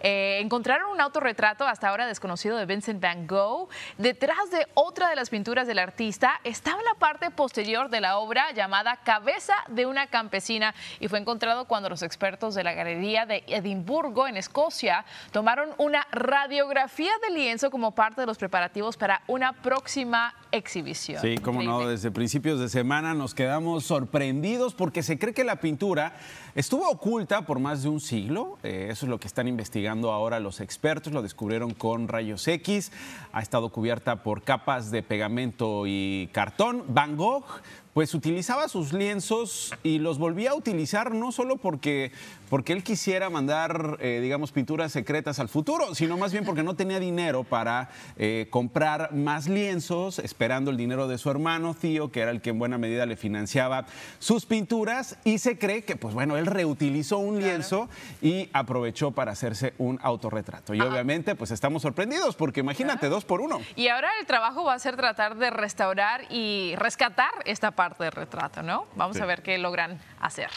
Eh, encontraron un autorretrato hasta ahora desconocido de Vincent Van Gogh. Detrás de otra de las pinturas del artista estaba la parte posterior de la obra llamada Cabeza de una campesina y fue encontrado cuando los expertos de la Galería de Edimburgo, en Escocia, tomaron una radiografía del lienzo como parte de los preparativos para una próxima exhibición. Sí, como no, desde principios de semana nos quedamos sorprendidos porque se cree que la pintura estuvo oculta por más de un siglo. Eh, eso es lo que están investigando ahora los expertos. Lo descubrieron con rayos X. Ha estado cubierta por capas de pegamento y cartón. Van Gogh pues utilizaba sus lienzos y los volvía a utilizar no solo porque, porque él quisiera mandar, eh, digamos, pinturas secretas al futuro, sino más bien porque no tenía dinero para eh, comprar más lienzos, esperando el dinero de su hermano Tío, que era el que en buena medida le financiaba sus pinturas, y se cree que, pues bueno, él reutilizó un lienzo y aprovechó para hacerse un autorretrato. Y ah. obviamente, pues estamos sorprendidos, porque imagínate, dos por uno. Y ahora el trabajo va a ser tratar de restaurar y rescatar esta parte de retrato, ¿no? Vamos a ver qué logran hacer.